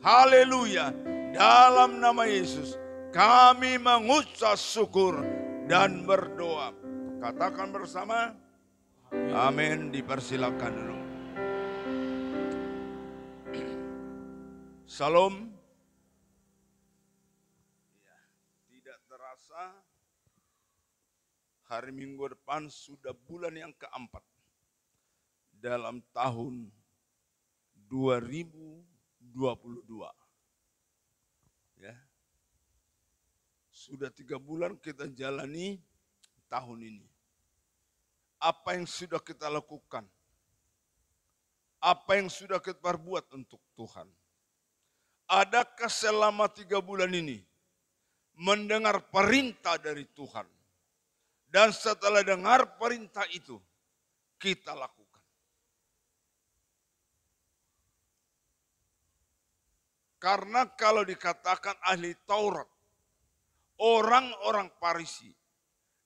Haleluya. Dalam nama Yesus kami mengucap syukur dan berdoa. Katakan bersama. Amin. Dipersilakan dulu. Salam. Ya, tidak terasa hari minggu depan sudah bulan yang keempat dalam tahun 2000 22. Ya. Sudah tiga bulan kita jalani tahun ini. Apa yang sudah kita lakukan? Apa yang sudah kita perbuat untuk Tuhan? Adakah selama tiga bulan ini mendengar perintah dari Tuhan? Dan setelah dengar perintah itu, kita lakukan Karena kalau dikatakan ahli Taurat, orang-orang Parisi,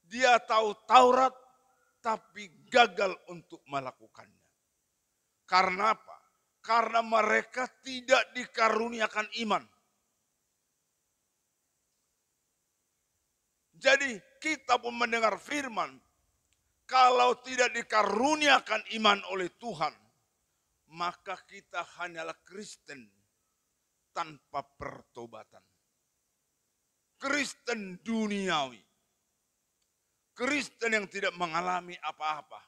dia tahu Taurat tapi gagal untuk melakukannya. Karena apa? Karena mereka tidak dikaruniakan iman. Jadi kita pun mendengar firman, kalau tidak dikaruniakan iman oleh Tuhan, maka kita hanyalah Kristen tanpa pertobatan. Kristen duniawi. Kristen yang tidak mengalami apa-apa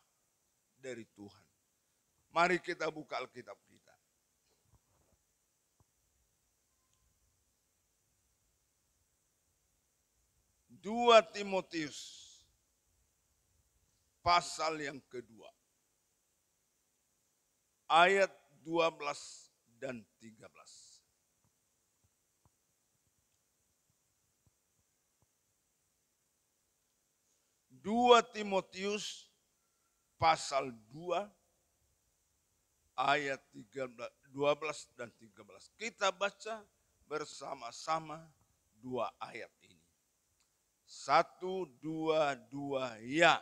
dari Tuhan. Mari kita buka Alkitab kita. Dua Timotius pasal yang kedua ayat 12 dan 13. 2 Timotius pasal 2 ayat 13, 12 dan 13. Kita baca bersama-sama dua ayat ini. Satu, dua, dua, ya.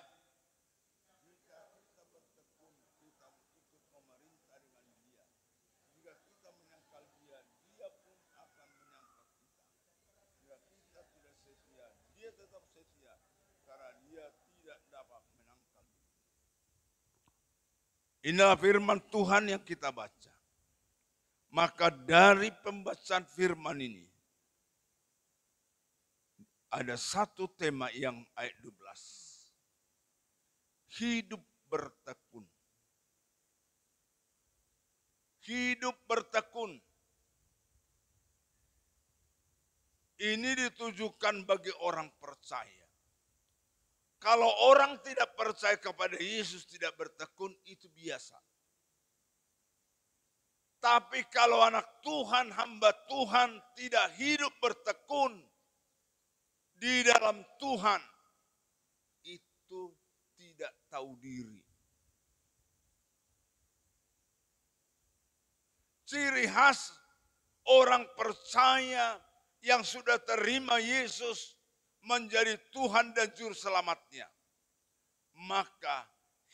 Inilah firman Tuhan yang kita baca. Maka dari pembacaan firman ini, ada satu tema yang ayat 12. Hidup bertekun. Hidup bertekun. Ini ditujukan bagi orang percaya kalau orang tidak percaya kepada Yesus, tidak bertekun, itu biasa. Tapi kalau anak Tuhan, hamba Tuhan tidak hidup bertekun di dalam Tuhan, itu tidak tahu diri. Ciri khas orang percaya yang sudah terima Yesus menjadi Tuhan dan Juru Selamatnya, maka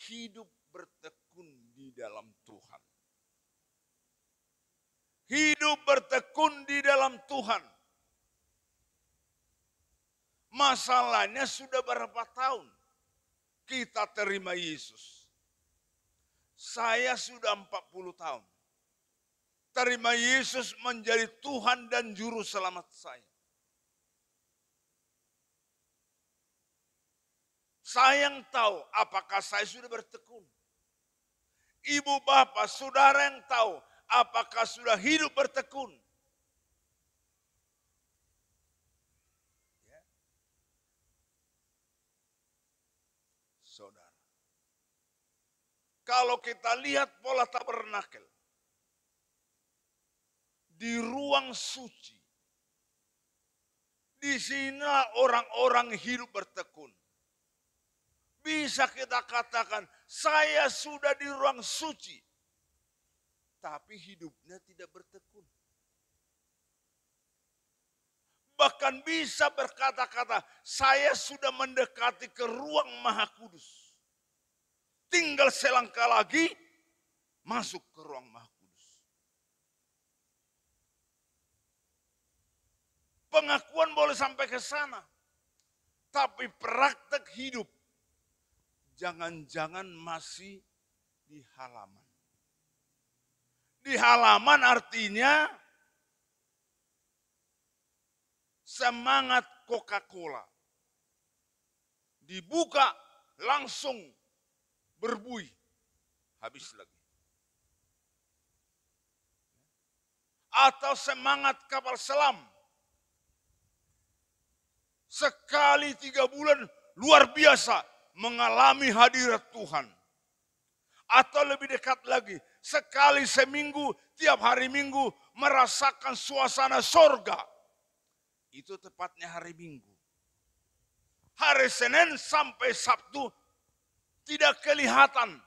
hidup bertekun di dalam Tuhan. Hidup bertekun di dalam Tuhan. Masalahnya sudah berapa tahun kita terima Yesus. Saya sudah 40 tahun. Terima Yesus menjadi Tuhan dan Juru Selamat saya. Saya tahu apakah saya sudah bertekun. Ibu bapak, saudara yang tahu apakah sudah hidup bertekun. Ya. Saudara. Kalau kita lihat pola tabernakel. Di ruang suci. Di sini orang-orang hidup bertekun. Bisa kita katakan, saya sudah di ruang suci. Tapi hidupnya tidak bertekun. Bahkan bisa berkata-kata, saya sudah mendekati ke ruang maha kudus. Tinggal selangkah lagi, masuk ke ruang maha kudus. pengakuan boleh sampai ke sana. Tapi praktek hidup jangan-jangan masih di halaman. Di halaman artinya semangat Coca-Cola. Dibuka langsung berbuih. Habis lagi. Atau semangat kapal selam. Sekali tiga bulan luar biasa mengalami hadirat Tuhan. Atau lebih dekat lagi, sekali seminggu, tiap hari minggu merasakan suasana sorga. Itu tepatnya hari minggu. Hari Senin sampai Sabtu tidak kelihatan.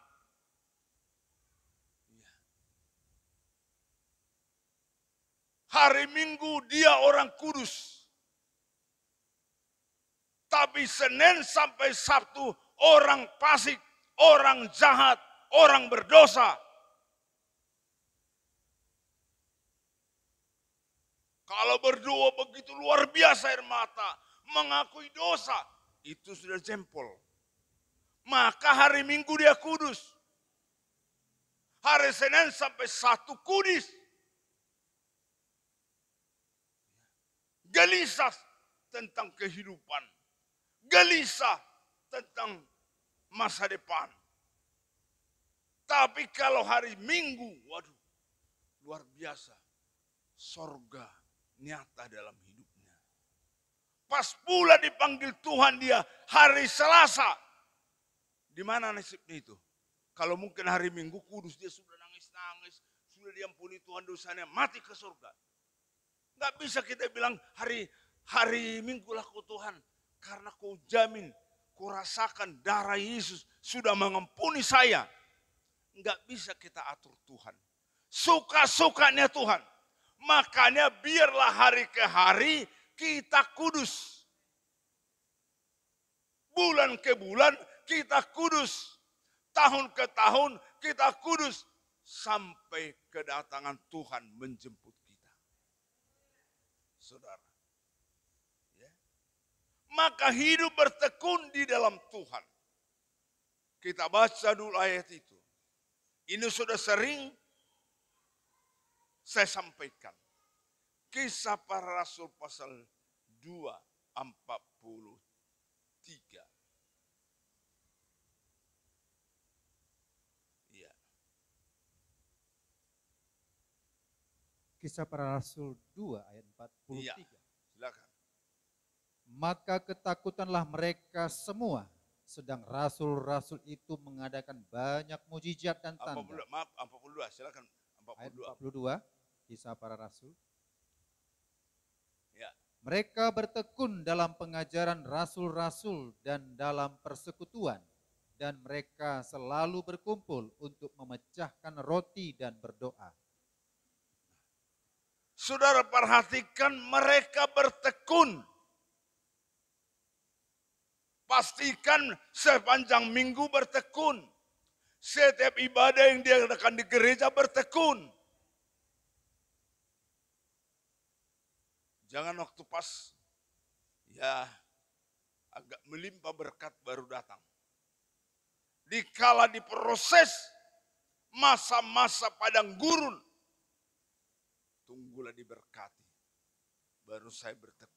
Iya. Hari Minggu dia orang kudus. Tapi Senin sampai Sabtu orang fasik, orang jahat, orang berdosa. Kalau berdoa begitu luar biasa air mata, mengakui dosa, itu sudah jempol. Maka hari Minggu dia kudus. Hari Senin sampai satu kudus. Gelisah tentang kehidupan. Gelisah tentang masa depan. Tapi kalau hari Minggu, waduh, luar biasa. Sorga nyata dalam hidupnya. Pas pula dipanggil Tuhan dia hari Selasa. Di mana nasibnya itu? Kalau mungkin hari Minggu kudus dia sudah nangis-nangis. Sudah diampuni Tuhan dosanya, mati ke surga. Nggak bisa kita bilang hari hari Minggu lah kau Tuhan. Karena kau jamin kurasakan darah Yesus sudah mengampuni saya. Enggak bisa kita atur Tuhan. Suka-sukanya Tuhan. Makanya biarlah hari ke hari kita kudus. Bulan ke bulan kita kudus. Tahun ke tahun kita kudus. Sampai kedatangan Tuhan menjemput kita. Saudara maka hidup bertekun di dalam Tuhan. Kita baca dulu ayat itu. Ini sudah sering saya sampaikan. Kisah para rasul pasal 2, 43. Iya. Kisah para Rasul 2 ayat 43. Ya maka ketakutanlah mereka semua. Sedang rasul-rasul itu mengadakan banyak mujizat dan tanda. 42, maaf, 42, silakan 42. Ayat 42, kisah para rasul. Ya. Mereka bertekun dalam pengajaran rasul-rasul dan dalam persekutuan. Dan mereka selalu berkumpul untuk memecahkan roti dan berdoa. Saudara perhatikan mereka bertekun Pastikan sepanjang minggu bertekun. Setiap ibadah yang diadakan di gereja bertekun. Jangan waktu pas ya agak melimpah berkat baru datang. Dikala diproses masa-masa padang gurun, tunggulah diberkati. Baru saya bertekun.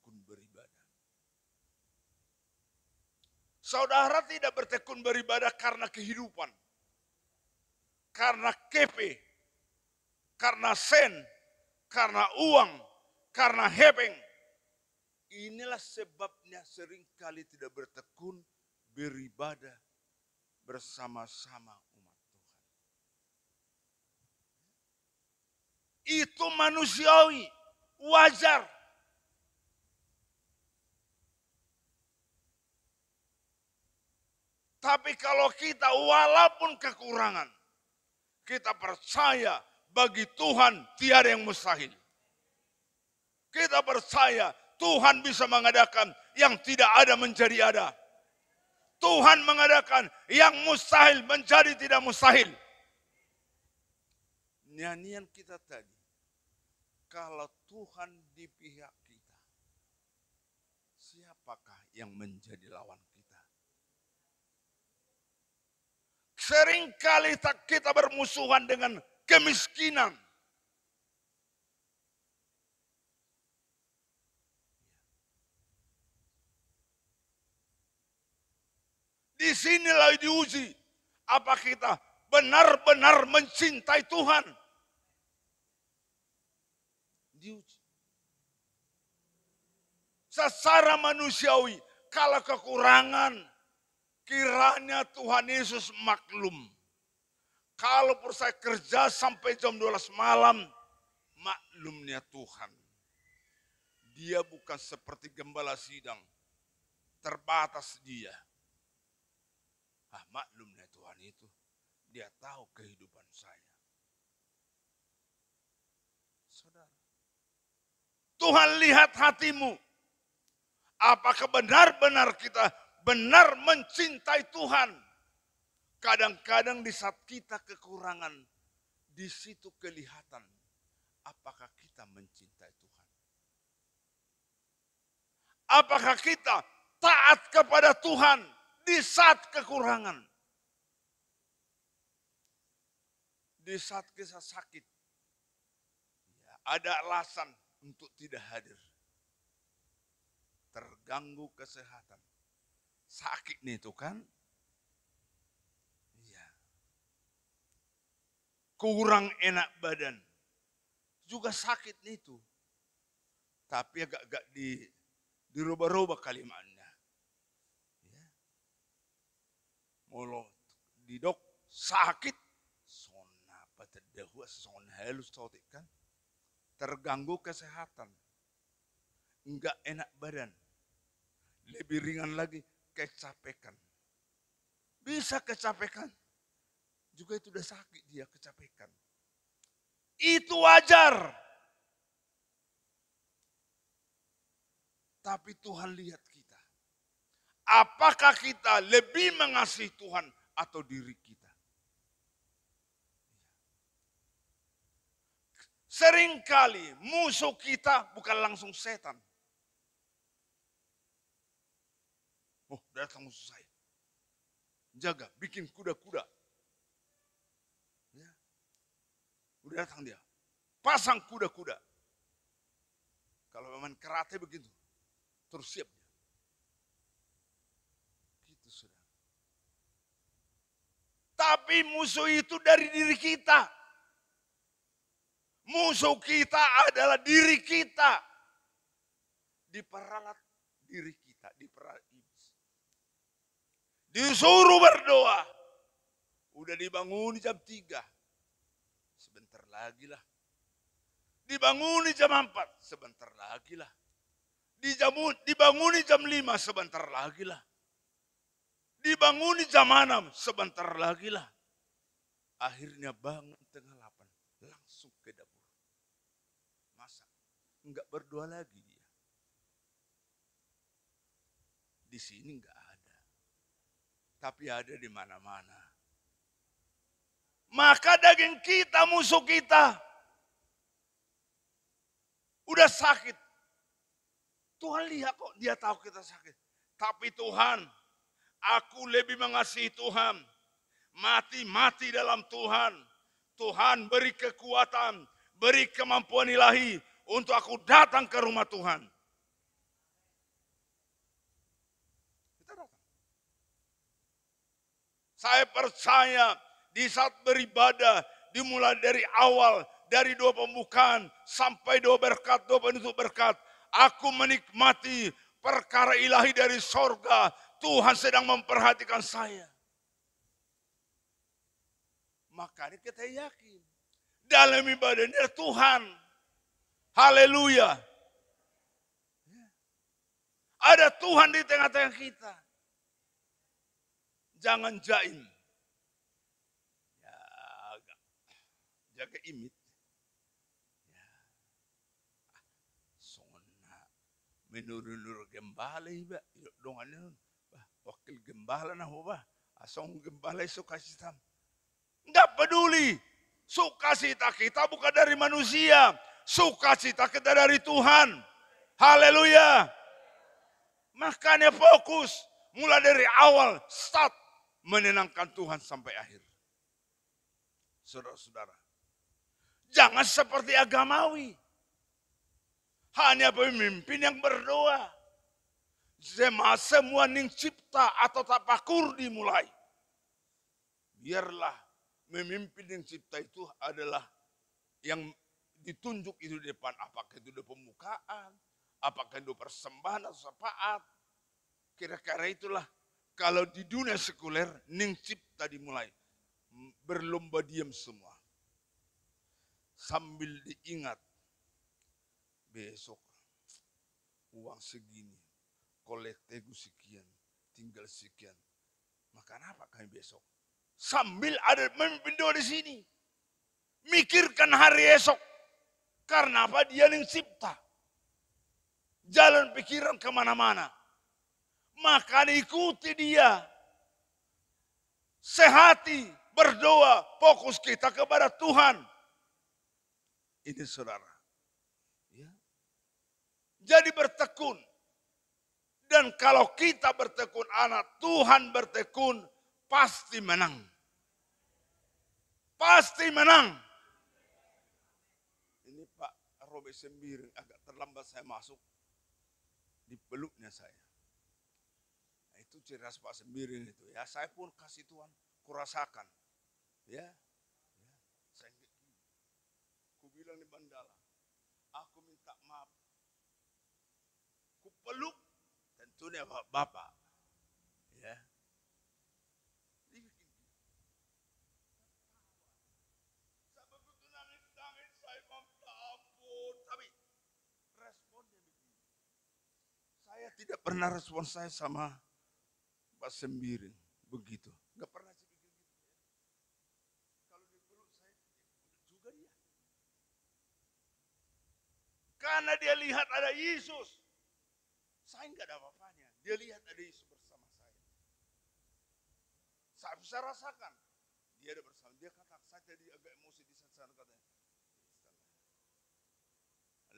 Saudara tidak bertekun beribadah karena kehidupan, karena kepe, karena sen, karena uang, karena hebeng. Inilah sebabnya seringkali tidak bertekun beribadah bersama-sama umat Tuhan. Itu manusiawi, wajar. Tapi kalau kita walaupun kekurangan, kita percaya bagi Tuhan tiada yang mustahil. Kita percaya Tuhan bisa mengadakan yang tidak ada menjadi ada. Tuhan mengadakan yang mustahil menjadi tidak mustahil. Nyanyian kita tadi, kalau Tuhan di pihak kita, siapakah yang menjadi lawan Seringkali kita bermusuhan dengan kemiskinan. Di sinilah diuji apa kita benar-benar mencintai Tuhan. Diuji. Secara manusiawi, kalau kekurangan, Kiranya Tuhan Yesus maklum. Kalau saya kerja sampai jam 12 malam, maklumnya Tuhan. Dia bukan seperti gembala sidang. Terbatas dia. Ah, maklumnya Tuhan itu. Dia tahu kehidupan saya. Saudara. Tuhan lihat hatimu. Apakah benar-benar kita benar mencintai Tuhan. Kadang-kadang di saat kita kekurangan, di situ kelihatan apakah kita mencintai Tuhan. Apakah kita taat kepada Tuhan di saat kekurangan. Di saat kita sakit, ya, ada alasan untuk tidak hadir. Terganggu kesehatan sakit nih tuh kan. Iya. Kurang enak badan. Juga sakit nih tuh. Tapi agak-agak di dirubah-rubah kalimatnya. Ya. Molo dok sakit sona gua son halus totik kan. Terganggu kesehatan. Enggak enak badan. Lebih ringan lagi kecapekan. Bisa kecapekan. Juga itu udah sakit dia kecapekan. Itu wajar. Tapi Tuhan lihat kita. Apakah kita lebih mengasihi Tuhan atau diri kita? Seringkali musuh kita bukan langsung setan. datang musuh saya. Jaga, bikin kuda-kuda. Ya. Udah datang dia. Pasang kuda-kuda. Kalau memang karate begitu, terus siap dia. Gitu sudah. Tapi musuh itu dari diri kita. Musuh kita adalah diri kita. Diperalat diri kita, diperalat Disuruh berdoa. Udah dibangun jam tiga, Sebentar lagi lah. Dibangun jam empat, sebentar lagi lah. dibangun jam lima, sebentar lagi lah. Dibangun jam 6, sebentar lagi lah. Akhirnya bangun tengah 8, langsung ke dapur. Masak. Enggak berdoa lagi dia. Di sini enggak tapi ada di mana-mana. Maka daging kita, musuh kita, udah sakit. Tuhan lihat kok dia tahu kita sakit. Tapi Tuhan, aku lebih mengasihi Tuhan. Mati-mati dalam Tuhan. Tuhan beri kekuatan, beri kemampuan ilahi untuk aku datang ke rumah Tuhan. Saya percaya di saat beribadah dimulai dari awal, dari doa pembukaan sampai doa berkat, doa penutup berkat. Aku menikmati perkara ilahi dari sorga. Tuhan sedang memperhatikan saya. Makanya kita yakin. Dalam ibadah ini Tuhan. Haleluya. Ada Tuhan di tengah-tengah kita jangan jaim. Ya, jaga imit. Ya. Ah, Sona menurunur gembala iba dongan nun. Wakil gembala nah apa? Asong ah, gembala suka kasih tam. Enggak peduli. cita kita bukan dari manusia. suka cita kita dari Tuhan. Haleluya. Makanya fokus. Mulai dari awal. Start menenangkan Tuhan sampai akhir. Saudara-saudara, jangan seperti agamawi. Hanya pemimpin yang berdoa. Semua, semua ning cipta atau tapakur dimulai. Biarlah memimpin yang cipta itu adalah yang ditunjuk itu di depan. Apakah itu di pemukaan, apakah itu persembahan atau sepaat. Kira-kira itulah kalau di dunia sekuler, ningsip tadi mulai Berlomba diam semua. Sambil diingat. Besok uang segini. Kolektegu sekian. Tinggal sekian. Makan apa kami besok? Sambil ada memimpin doa di sini. Mikirkan hari esok. Karena apa? Dia yang cipta. Jalan pikiran kemana-mana maka ikuti dia. Sehati, berdoa, fokus kita kepada Tuhan. Ini saudara. Ya. Jadi bertekun. Dan kalau kita bertekun, anak Tuhan bertekun, pasti menang. Pasti menang. Ini Pak Robi sembiring agak terlambat saya masuk. Di peluknya saya ciri khas Pak Sembiring itu ya. Saya pun kasih Tuhan kurasakan. Ya. ya. Saya ku bilang di Bandala, aku minta maaf. Ku peluk tentunya Bapak. Ya. Saya tidak pernah respon saya sama Bapak sendiri begitu. nggak pernah sih gitu, Ya. Kalau dipeluk saya, ya juga ya. Karena dia lihat ada Yesus. Saya nggak ada apa-apanya. Dia lihat ada Yesus bersama saya. Saya bisa rasakan. Dia ada bersama. Dia kata, saya jadi agak emosi di saat katanya.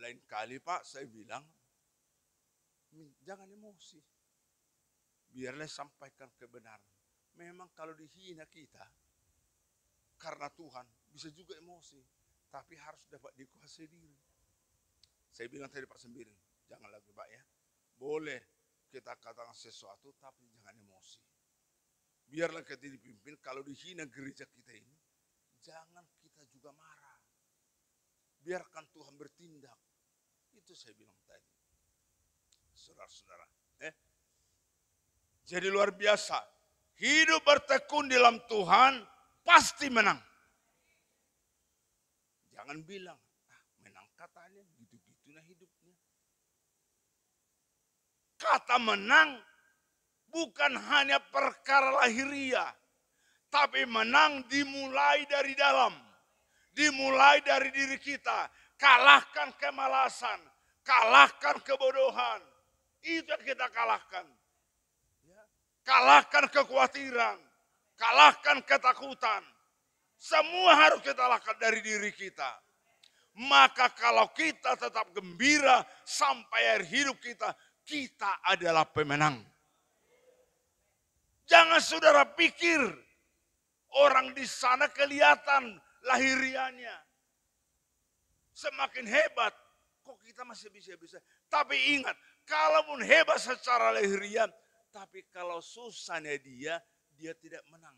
Lain kali Pak, saya bilang, jangan emosi biarlah sampaikan kebenaran. Memang kalau dihina kita karena Tuhan bisa juga emosi, tapi harus dapat dikuasai diri. Saya bilang tadi Pak Sembirin, jangan lagi Pak ya. Boleh kita katakan sesuatu tapi jangan emosi. Biarlah kita dipimpin, kalau dihina gereja kita ini, jangan kita juga marah. Biarkan Tuhan bertindak. Itu saya bilang tadi. Saudara-saudara, eh, jadi luar biasa. Hidup bertekun dalam Tuhan pasti menang. Jangan bilang, ah, menang katanya, gitu-gitu nah hidupnya. Kata menang bukan hanya perkara lahiriah, tapi menang dimulai dari dalam. Dimulai dari diri kita. Kalahkan kemalasan, kalahkan kebodohan. Itu yang kita kalahkan. Kalahkan kekhawatiran, kalahkan ketakutan. Semua harus kita lakukan dari diri kita. Maka kalau kita tetap gembira sampai akhir hidup kita, kita adalah pemenang. Jangan saudara pikir orang di sana kelihatan lahiriannya. Semakin hebat, kok kita masih bisa-bisa. Tapi ingat, kalaupun hebat secara lahirian, tapi kalau susahnya dia, dia tidak menang.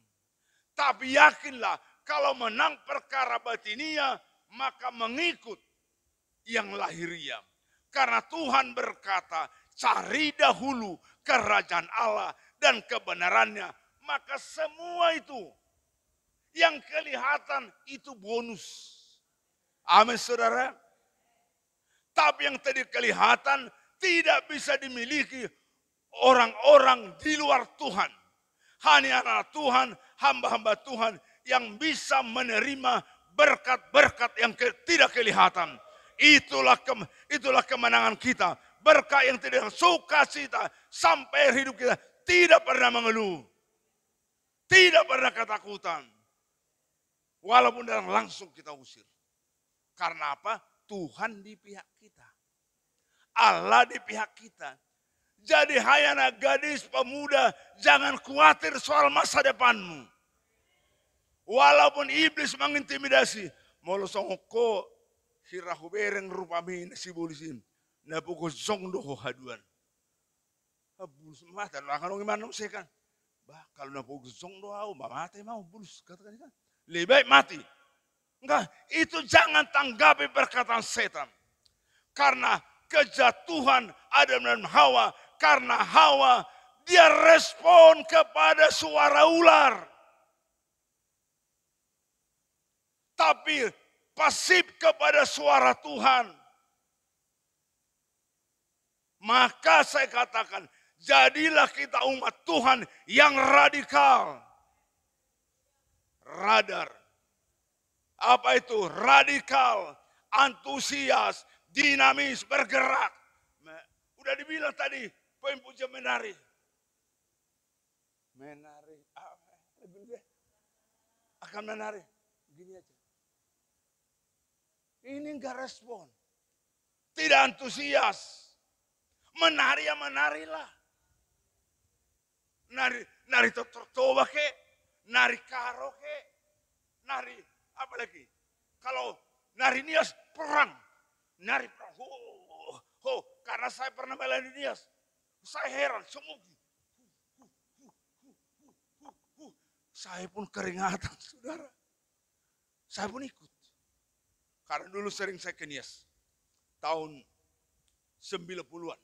Tapi yakinlah kalau menang perkara batinia, maka mengikut yang lahiria. Karena Tuhan berkata, cari dahulu kerajaan Allah dan kebenarannya. Maka semua itu yang kelihatan itu bonus. Amin saudara. Tapi yang tadi kelihatan tidak bisa dimiliki orang-orang di luar Tuhan. Hanya anak Tuhan, hamba-hamba Tuhan yang bisa menerima berkat-berkat yang ke, tidak kelihatan. Itulah ke, itulah kemenangan kita. Berkat yang tidak suka kita sampai hidup kita tidak pernah mengeluh. Tidak pernah ketakutan. Walaupun dalam langsung kita usir. Karena apa? Tuhan di pihak kita. Allah di pihak kita jadi hai anak gadis pemuda, jangan khawatir soal masa depanmu. Walaupun iblis mengintimidasi, mau songko hirahu bereng nabu ko song doho haduan. Bulus mata, lakan orang kan iman sekan. Bah, kalau song zongdoho, au, mati mau bulus. Katakan kan. Lebih baik mati. Enggak, itu jangan tanggapi perkataan setan. Karena kejatuhan Adam dan Hawa karena Hawa dia respon kepada suara ular. Tapi pasif kepada suara Tuhan. Maka saya katakan, jadilah kita umat Tuhan yang radikal. Radar. Apa itu? Radikal, antusias, dinamis, bergerak. Nah, udah dibilang tadi, Poin puja menari. Menari. Ah, lebih Akan menari. Gini aja. Ini enggak respon. Tidak antusias. Menari ya menarilah. Nari, nari tertoba ke, nari karo ke, nari apa lagi? Kalau nari nias perang, nari perang. Oh, oh, oh. karena saya pernah melayani nias. Saya heran, semua. Saya pun keringatan, saudara. Saya pun ikut. Karena dulu sering saya kenyas. Tahun 90-an.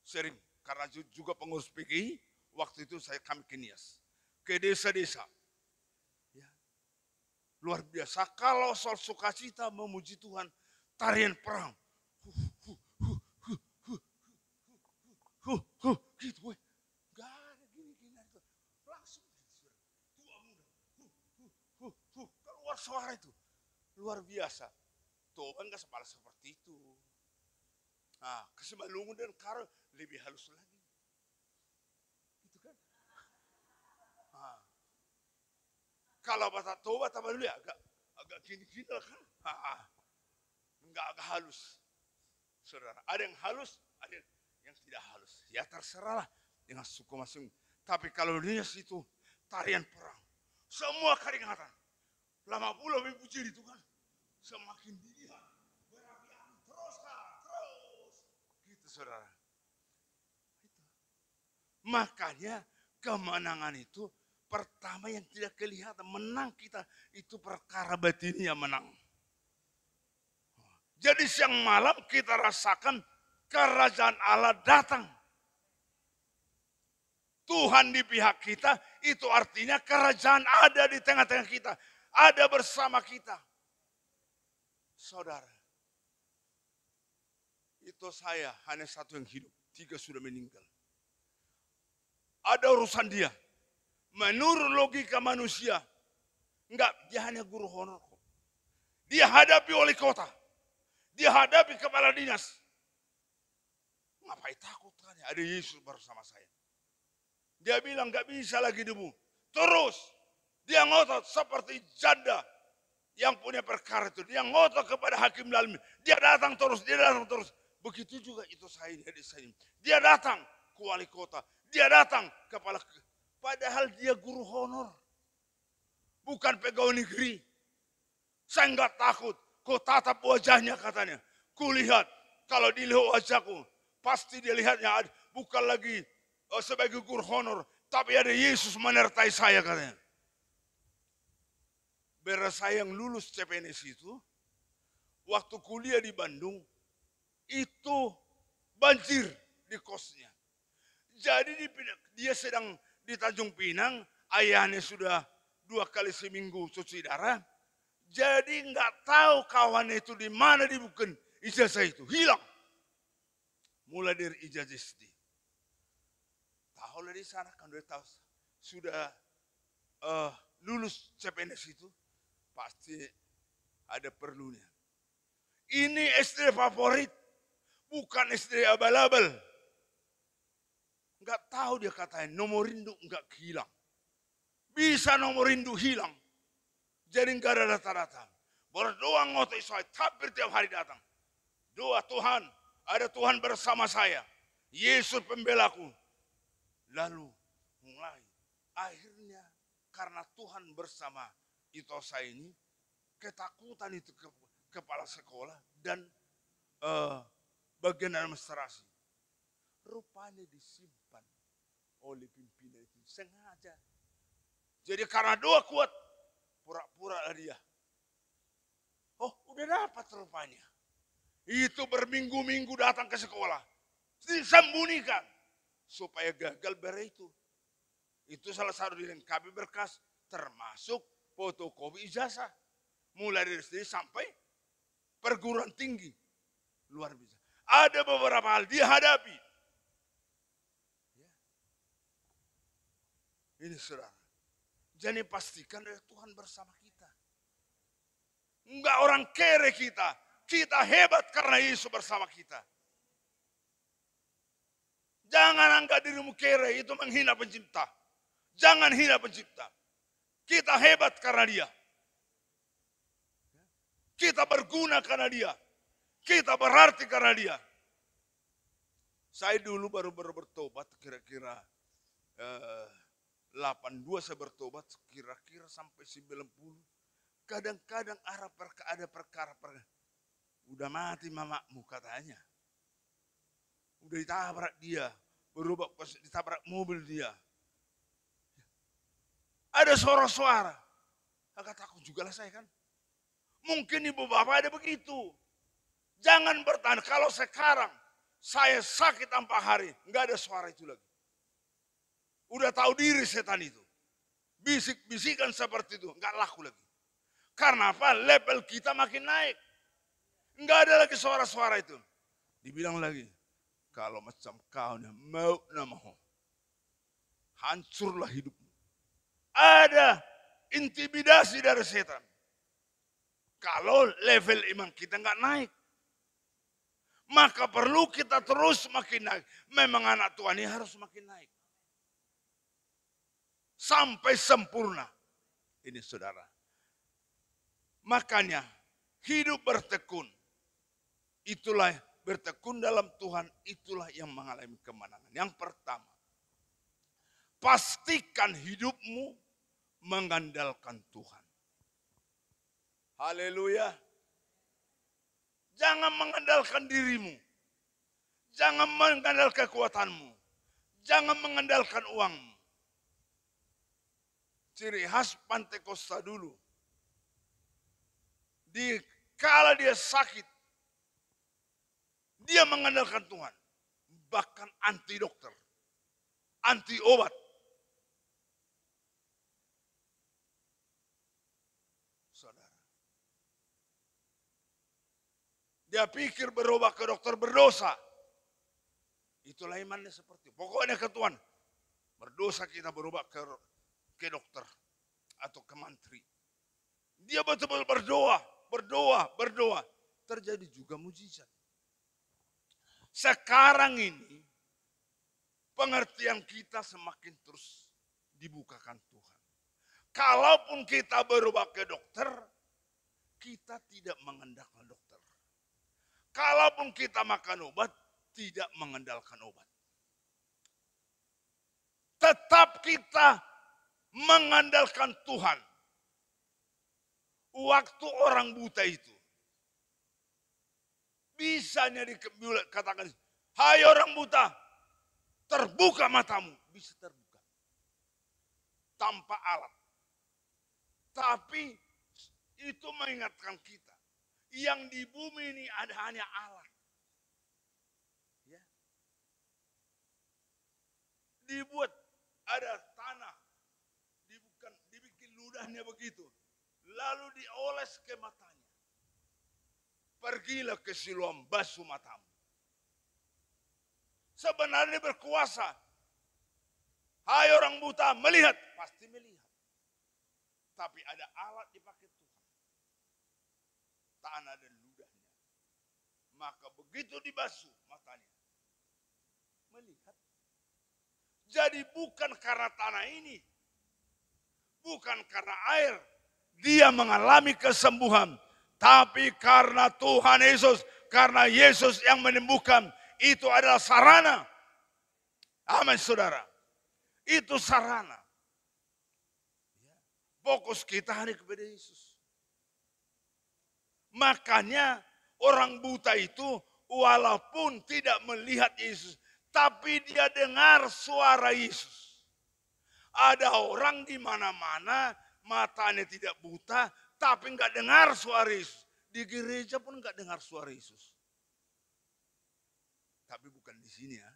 Sering. Karena juga pengurus PKI, waktu itu saya kami kenyas. Ke desa-desa. Ya. Luar biasa. Kalau soal sukacita memuji Tuhan, tarian perang huh, huh, gitu gue. Gak ada gini gini itu. Langsung gitu, tua muda, huh, huh, huh, huh, keluar suara itu. Luar biasa. Toban gak semalas seperti itu. Nah, kesemalungan dan karo lebih halus lagi. Gitu kan? Nah. Kalau bata toba tambah dulu ya agak agak gini-gini lah kan. ah Enggak agak halus. Saudara, ada yang halus, ada yang tidak halus. Ya terserahlah dengan suku masing. Tapi kalau dunia situ tarian perang. Semua keringatan. Lama pula minggu jadi itu kan. Semakin dilihat. berapi terus kan. Terus. Gitu saudara. Makanya kemenangan itu pertama yang tidak kelihatan. Menang kita itu perkara batinnya menang. Jadi siang malam kita rasakan kerajaan Allah datang. Tuhan di pihak kita, itu artinya kerajaan ada di tengah-tengah kita, ada bersama kita. Saudara, itu saya hanya satu yang hidup, tiga sudah meninggal. Ada urusan dia, menurut logika manusia, enggak, dia hanya guru honor. Dia hadapi oleh kota, dia hadapi kepala dinas, Ngapain takut kan? Ada Yesus bersama saya. Dia bilang gak bisa lagi debu. Terus dia ngotot seperti janda yang punya perkara itu. Dia ngotot kepada hakim dalam. Dia datang terus, dia datang terus. Begitu juga itu saya, Adik saya. Dia datang ke wali kota. Dia datang kepala Padahal dia guru honor. Bukan pegawai negeri. Saya nggak takut. Kau tatap wajahnya katanya. Kulihat kalau dilihat wajahku. Pasti dia lihatnya bukan lagi eh, sebagai guru honor, tapi ada Yesus menertai saya katanya. Beres saya yang lulus CPNS itu, waktu kuliah di Bandung, itu banjir di kosnya. Jadi dia sedang di Tanjung Pinang, ayahnya sudah dua kali seminggu cuci darah. Jadi nggak tahu kawannya itu di mana dibuken ijazah itu hilang mulai ijazah ইজাজেস Tahu dari sana kan dari tahu sudah uh, lulus CPNS itu pasti ada perlunya. Ini istri favorit, bukan istri abal-abal. Enggak tahu dia katanya nomor rindu enggak hilang. Bisa nomor rindu hilang. Jadi enggak ada data-data. Berdoa ngotot saya tapi tiap hari datang. Doa Tuhan, ada Tuhan bersama saya. Yesus pembelaku. Lalu mulai. Akhirnya karena Tuhan bersama itu saya ini, ketakutan itu ke kepala sekolah dan uh, bagian administrasi. Rupanya disimpan oleh pimpinan itu sengaja. Jadi karena doa kuat, pura-pura dia. Oh, udah dapat rupanya. Itu berminggu-minggu datang ke sekolah. Disembunyikan. Supaya gagal bere itu. Itu salah satu dilengkapi berkas. Termasuk fotokopi ijazah. Mulai dari sini sampai perguruan tinggi. Luar biasa. Ada beberapa hal dihadapi. Ya. Ini saudara. Jadi pastikan Tuhan bersama kita. Enggak orang kere kita kita hebat karena Yesus bersama kita. Jangan angkat dirimu kere, itu menghina pencipta. Jangan hina pencipta. Kita hebat karena dia. Kita berguna karena dia. Kita berarti karena dia. Saya dulu baru-baru bertobat kira-kira eh, 82 saya bertobat kira-kira sampai 90. Kadang-kadang ada perkara, ada perkara, perkara Udah mati mamamu katanya. Udah ditabrak dia, berubah ditabrak mobil dia. Ada suara-suara. Agak takut juga lah saya kan. Mungkin ibu bapak ada begitu. Jangan bertahan. Kalau sekarang saya sakit tanpa hari, nggak ada suara itu lagi. Udah tahu diri setan itu. Bisik-bisikan seperti itu, nggak laku lagi. Karena apa? Level kita makin naik. Enggak ada lagi suara-suara itu. Dibilang lagi, kalau macam kau nih mau namaho, hancurlah hidupmu. Ada intimidasi dari setan. Kalau level iman kita nggak naik, maka perlu kita terus makin naik. Memang anak Tuhan ini harus makin naik. Sampai sempurna. Ini saudara. Makanya hidup bertekun Itulah bertekun dalam Tuhan, itulah yang mengalami kemenangan. Yang pertama, pastikan hidupmu mengandalkan Tuhan. Haleluya. Jangan mengandalkan dirimu. Jangan mengandalkan kekuatanmu. Jangan mengandalkan uangmu. Ciri khas Pantekosta dulu. Di kala dia sakit, dia mengandalkan Tuhan. Bahkan anti dokter. Anti obat. Saudara. Dia pikir berobat ke dokter berdosa. Itulah imannya seperti. itu. Pokoknya ke Tuhan. Berdosa kita berubah ke, ke dokter. Atau ke mantri. Dia betul-betul berdoa. Berdoa, berdoa. Terjadi juga mujizat. Sekarang ini pengertian kita semakin terus dibukakan Tuhan. Kalaupun kita berubah ke dokter, kita tidak mengandalkan dokter. Kalaupun kita makan obat, tidak mengandalkan obat. Tetap kita mengandalkan Tuhan. Waktu orang buta itu, Bisanya katakan, hai orang buta, terbuka matamu. Bisa terbuka. Tanpa alat. Tapi itu mengingatkan kita. Yang di bumi ini ada hanya alat. Ya. Dibuat ada tanah. Dibukan, dibikin ludahnya begitu. Lalu dioles ke matanya. Pergilah ke Siloam, basuh matamu. Sebenarnya berkuasa. Hai orang buta, melihat. Pasti melihat. Tapi ada alat dipakai Tuhan. Tanah dan ludahnya. Maka begitu dibasuh matanya. Melihat. Jadi bukan karena tanah ini. Bukan karena air. Dia mengalami kesembuhan tapi karena Tuhan Yesus, karena Yesus yang menyembuhkan, itu adalah sarana. Amin saudara. Itu sarana. Fokus kita hanya kepada Yesus. Makanya orang buta itu walaupun tidak melihat Yesus, tapi dia dengar suara Yesus. Ada orang di mana-mana matanya tidak buta, tapi nggak dengar suara Yesus. Di gereja pun nggak dengar suara Yesus. Tapi bukan di sini ya.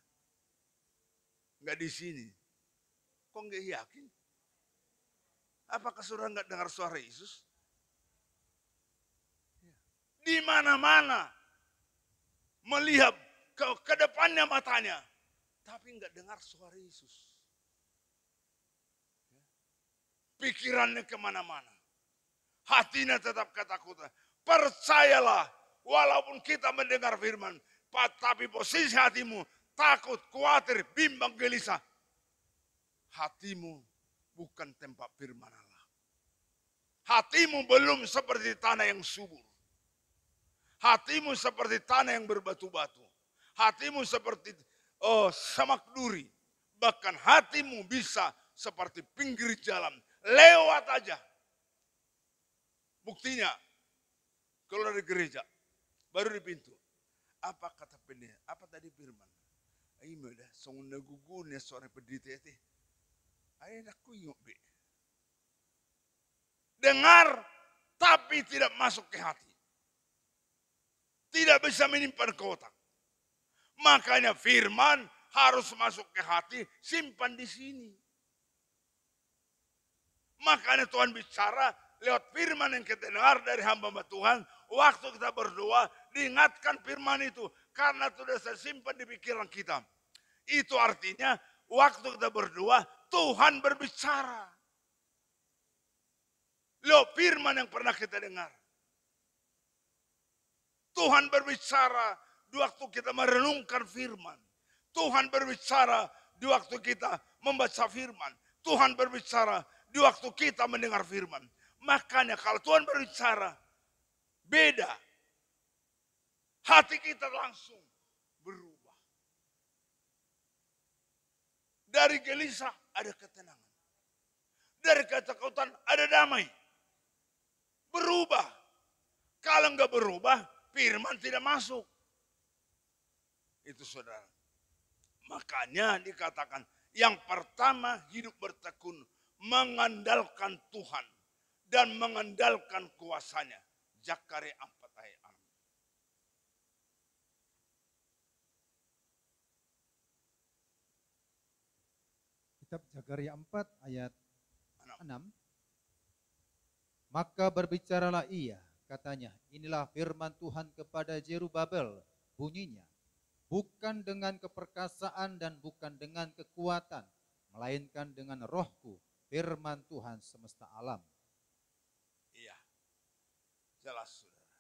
Nggak di sini. Kok nggak yakin? Apakah saudara nggak dengar suara Yesus? Di mana-mana melihat ke, ke depannya matanya, tapi nggak dengar suara Yesus. Pikirannya kemana-mana hatinya tetap ketakutan. Percayalah, walaupun kita mendengar firman, tapi posisi hatimu takut, khawatir, bimbang, gelisah. Hatimu bukan tempat firman Allah. Hatimu belum seperti tanah yang subur. Hatimu seperti tanah yang berbatu-batu. Hatimu seperti oh, semak duri. Bahkan hatimu bisa seperti pinggir jalan. Lewat aja Buktinya, kalau dari gereja, baru di pintu. Apa kata pendeta? Apa tadi firman? Ayo dah, song nih ya, sore pendeta ya, itu. Ayo aku kuyuk be. Dengar, tapi tidak masuk ke hati. Tidak bisa menyimpan ke otak. Makanya firman harus masuk ke hati, simpan di sini. Makanya Tuhan bicara, lewat firman yang kita dengar dari hamba Tuhan, waktu kita berdoa, diingatkan firman itu karena itu sudah tersimpan di pikiran kita. Itu artinya waktu kita berdoa, Tuhan berbicara. Lewat firman yang pernah kita dengar. Tuhan berbicara di waktu kita merenungkan firman. Tuhan berbicara di waktu kita membaca firman. Tuhan berbicara di waktu kita mendengar firman. Makanya kalau Tuhan berbicara, beda. Hati kita langsung berubah. Dari gelisah ada ketenangan. Dari ketakutan ada damai. Berubah. Kalau enggak berubah, firman tidak masuk. Itu saudara. Makanya dikatakan, yang pertama hidup bertekun, mengandalkan Tuhan dan mengandalkan kuasanya. Jakari empat ayat enam. Kitab Jakari 4 ayat 6. Maka berbicaralah ia, katanya, inilah firman Tuhan kepada Jerubabel, bunyinya, bukan dengan keperkasaan dan bukan dengan kekuatan, melainkan dengan rohku, firman Tuhan semesta alam. Jelas saudara.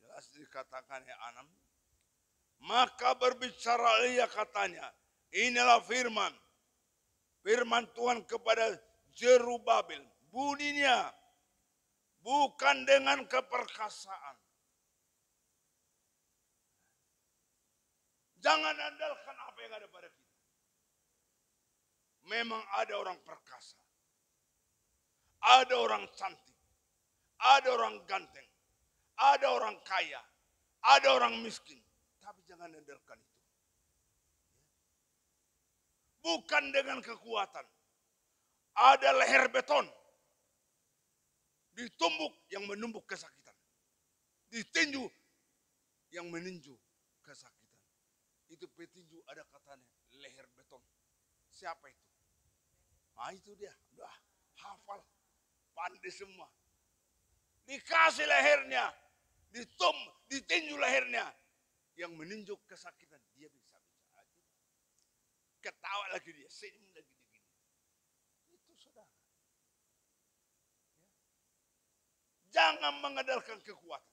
Jelas dikatakan ya Anam. Maka berbicara ia katanya, inilah firman. Firman Tuhan kepada Jerubabel. buninya bukan dengan keperkasaan. Jangan andalkan apa yang ada pada kita. Memang ada orang perkasa. Ada orang cantik ada orang ganteng, ada orang kaya, ada orang miskin. Tapi jangan andalkan itu. Bukan dengan kekuatan. Ada leher beton. Ditumbuk yang menumbuk kesakitan. Ditinju yang meninju kesakitan. Itu petinju ada katanya leher beton. Siapa itu? Nah itu dia. Udah hafal. Pandai semua dikasih lehernya, ditum, ditinju lehernya. Yang menunjuk kesakitan dia bisa bicara. Ketawa lagi dia, senyum lagi dia Itu saudara. Jangan mengandalkan kekuatan.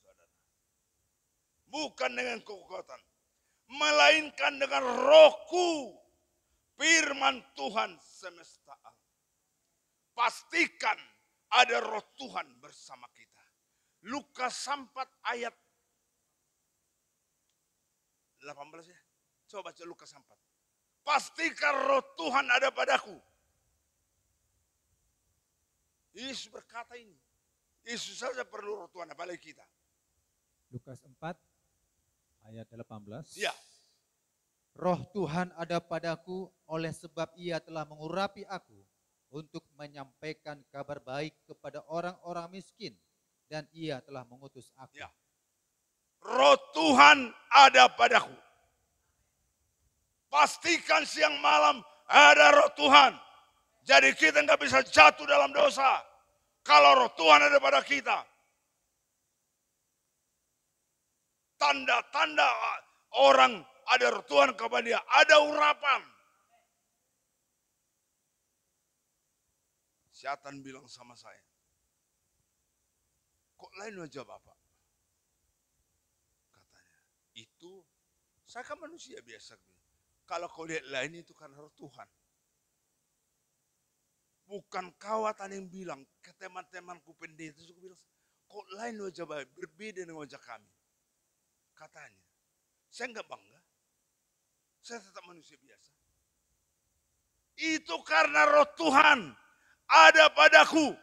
Saudara. Bukan dengan kekuatan. Melainkan dengan rohku. Firman Tuhan semesta alam. Pastikan ada roh Tuhan bersama kita. Lukas 4 ayat 18 ya. Coba baca Lukas 4. Pastikan roh Tuhan ada padaku. Yesus berkata ini. Yesus saja perlu roh Tuhan apalagi kita. Lukas 4 ayat 18. Ya. Roh Tuhan ada padaku oleh sebab ia telah mengurapi aku untuk menyampaikan kabar baik kepada orang-orang miskin dan ia telah mengutus aku. Ya. Roh Tuhan ada padaku. Pastikan siang malam ada roh Tuhan. Jadi kita nggak bisa jatuh dalam dosa. Kalau roh Tuhan ada pada kita. Tanda-tanda ah, orang ada roh Tuhan kepada dia. Ada urapan Setan bilang sama saya, kok lain wajah Bapak? Katanya, itu saya kan manusia biasa. Kalau kau lihat lain itu karena roh Tuhan. Bukan kawatan yang bilang ke teman-temanku pendeta itu bilang, kok lain wajah Bapak berbeda dengan wajah kami. Katanya, saya enggak bangga. Saya tetap manusia biasa. Itu karena roh Tuhan ada padaku.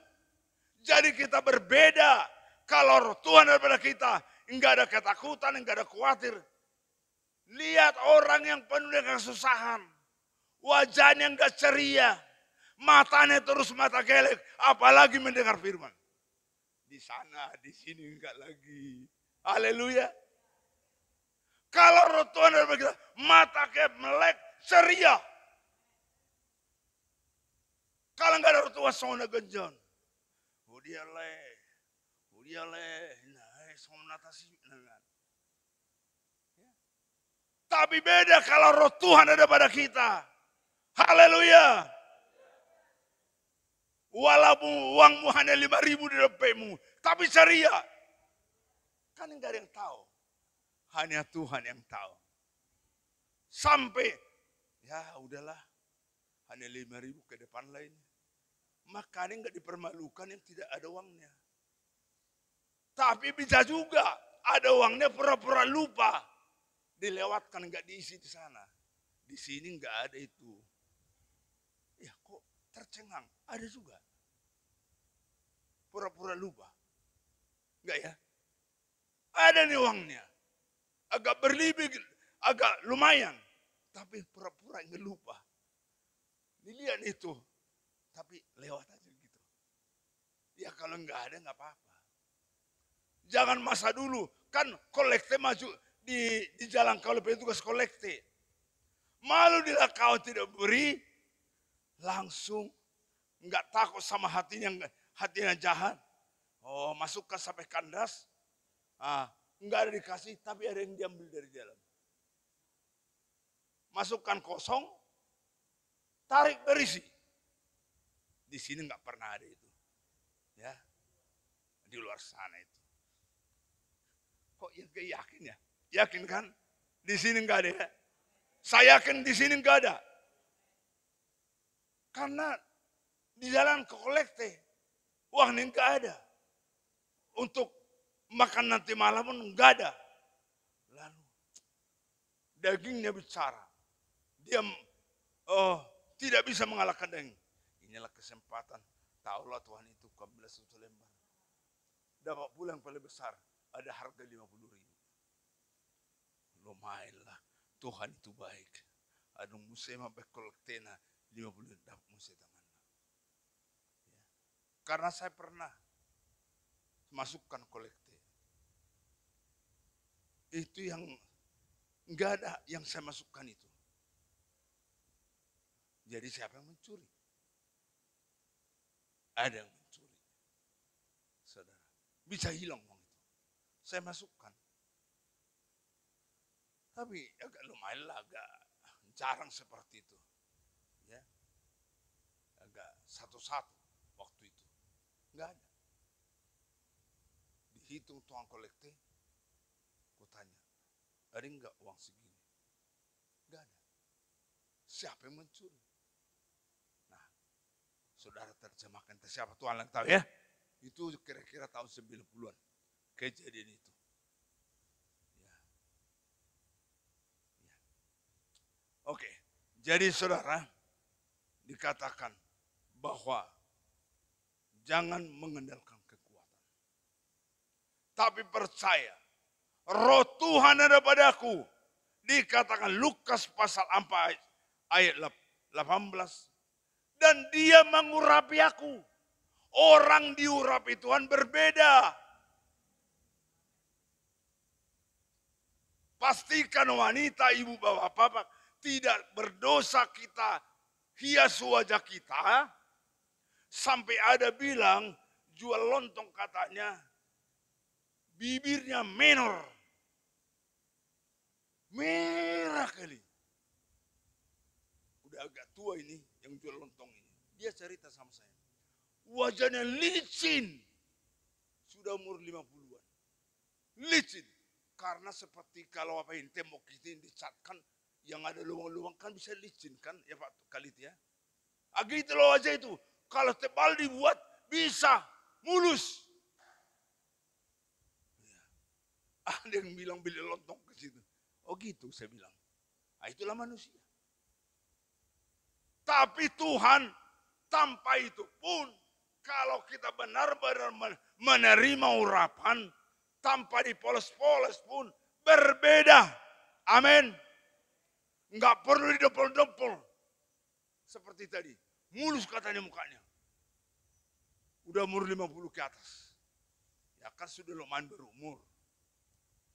Jadi kita berbeda. Kalau roh Tuhan ada pada kita, enggak ada ketakutan, enggak ada khawatir. Lihat orang yang penuh dengan kesusahan. Wajahnya enggak ceria. Matanya terus mata gelek. Apalagi mendengar firman. Di sana, di sini enggak lagi. Haleluya. Kalau roh Tuhan ada pada kita, mata gelek, melek, ceria ada orang tua sona ganjan. Hudia oh, le, dia le, oh, nah, eh, sona natasi dengan. Nah, ya. Tapi beda kalau roh Tuhan ada pada kita. Haleluya. Walaupun uangmu hanya lima ribu di depanmu, tapi ceria. Kan enggak ada yang tahu. Hanya Tuhan yang tahu. Sampai, ya udahlah, hanya lima ribu ke depan lain Makanya nggak dipermalukan yang tidak ada uangnya. Tapi bisa juga ada uangnya pura-pura lupa. Dilewatkan nggak diisi di sana. Di sini nggak ada itu. Ya kok tercengang? Ada juga. Pura-pura lupa. Enggak ya? Ada nih uangnya. Agak berlebih, agak lumayan. Tapi pura-pura ngelupa. Dilihat itu, tapi lewat aja gitu. Ya kalau nggak ada nggak apa-apa. Jangan masa dulu, kan kolekte maju di, di jalan kalau tugas kolekte. Malu bila kau tidak beri, langsung nggak takut sama hatinya hatinya jahat. Oh masukkan sampai kandas, ah, nggak ada dikasih tapi ada yang diambil dari jalan Masukkan kosong, tarik berisi. Di sini nggak pernah ada itu. Ya. Di luar sana itu. Kok ya yakin ya? Yakin kan? Di sini nggak ada ya? Saya yakin di sini nggak ada. Karena di jalan ke kolekte, uang ini nggak ada. Untuk makan nanti malam pun nggak ada. Lalu dagingnya bicara. Dia oh, tidak bisa mengalahkan daging. Inilah kesempatan. Taulah Tuhan itu ambil satu lembar. Dapat pulang paling besar. Ada harga 50 ribu. Lumayanlah. Tuhan itu baik. Ada musema bekolektena 50 dapat musim tangan. Ya. Karena saya pernah masukkan kolekte. Itu yang enggak ada yang saya masukkan itu. Jadi siapa yang mencuri? ada yang mencuri. Saudara, bisa hilang uang itu. Saya masukkan. Tapi agak lumayan lah, agak jarang seperti itu. Ya. Agak satu-satu waktu itu. Enggak ada. Dihitung tuang kolektif, kutanya, ada enggak uang segini? Enggak ada. Siapa yang mencuri? Saudara terjemahkan siapa Tuhan yang tahu ya. Itu kira-kira tahun 90-an kejadian itu. Ya. Ya. Oke, jadi saudara dikatakan bahwa jangan mengendalikan kekuatan. Tapi percaya, roh Tuhan ada padaku. Dikatakan Lukas pasal 4 ayat 18 dan dia mengurapi aku. Orang diurapi Tuhan berbeda. Pastikan wanita, ibu, bapak-bapak tidak berdosa kita hias wajah kita sampai ada bilang jual lontong katanya bibirnya menor merah kali udah agak tua ini dia cerita sama saya. Wajahnya licin. Sudah umur 50-an. Licin. Karena seperti kalau apa ini tembok itu dicatkan. Yang ada lubang-lubang kan bisa licin kan. Ya Pak Kalit ya. Agak ah, itu loh wajah itu. Kalau tebal dibuat bisa mulus. Ya. Ah, ada yang bilang beli lontong ke situ. Oh gitu saya bilang. Nah, itulah manusia. Tapi Tuhan tanpa itu pun kalau kita benar-benar menerima urapan tanpa dipoles-poles pun berbeda. Amin. Enggak perlu didempel-dempel. Seperti tadi, mulus katanya mukanya. Udah umur 50 ke atas. Ya kan sudah lumayan berumur.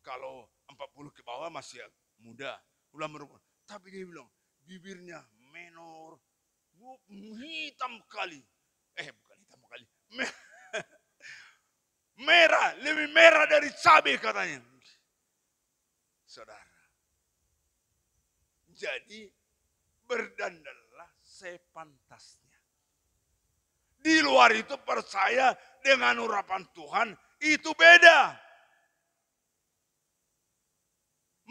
Kalau 40 ke bawah masih ya muda. Udah berumur. Tapi dia bilang, bibirnya menor, hitam kali. Eh bukan hitam kali. Merah, lebih merah dari cabai katanya. Saudara. Jadi berdandanlah sepantasnya. Di luar itu percaya dengan urapan Tuhan itu beda.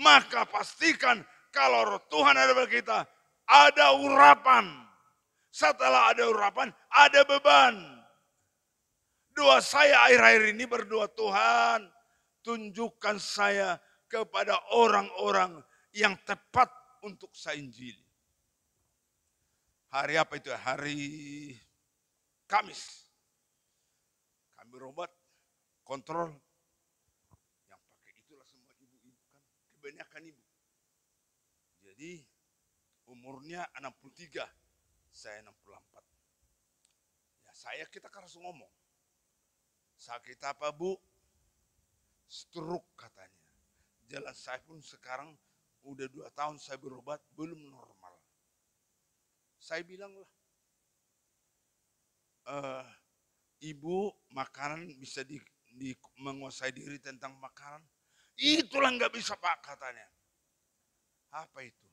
Maka pastikan kalau Tuhan ada bagi kita, ada urapan setelah ada urapan, ada beban. Doa saya akhir-akhir ini berdoa Tuhan, tunjukkan saya kepada orang-orang yang tepat untuk saya injili. Hari apa itu? Ya? Hari Kamis. Kami robot, kontrol. Yang pakai itulah semua ibu-ibu kan. Kebanyakan ibu. Jadi umurnya 63. Yesaya 64. Ya, saya kita kan harus ngomong. Sakit apa bu? Struk katanya. Jalan saya pun sekarang udah dua tahun saya berobat belum normal. Saya bilang lah, e, ibu makanan bisa di, di, menguasai diri tentang makanan. Itulah nggak bisa pak katanya. Apa itu?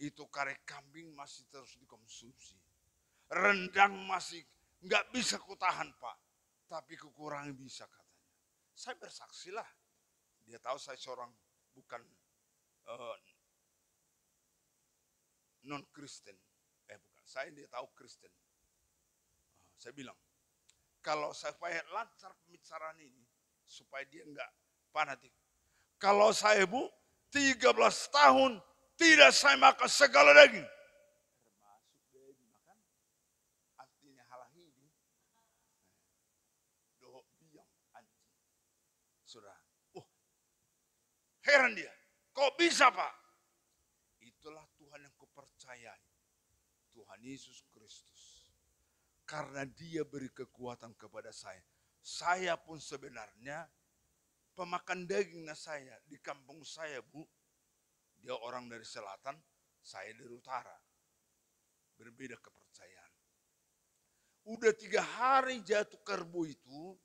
itu kare kambing masih terus dikonsumsi. Rendang masih nggak bisa kutahan pak, tapi kekurangan bisa katanya. Saya bersaksilah. Dia tahu saya seorang bukan uh, eh, non Kristen. Eh bukan, saya dia tahu Kristen. Ah, saya bilang, kalau saya lancar pembicaraan ini, supaya dia nggak fanatik. Kalau saya bu, 13 tahun tidak saya makan segala daging. Termasuk makan. Artinya halah ini anjing. Saudara, oh, heran dia. Kok bisa Pak? Itulah Tuhan yang kupercayai. Tuhan Yesus Kristus. Karena dia beri kekuatan kepada saya. Saya pun sebenarnya pemakan dagingnya saya di kampung saya bu dia orang dari selatan, saya dari utara. Berbeda kepercayaan. Udah tiga hari jatuh kerbau itu,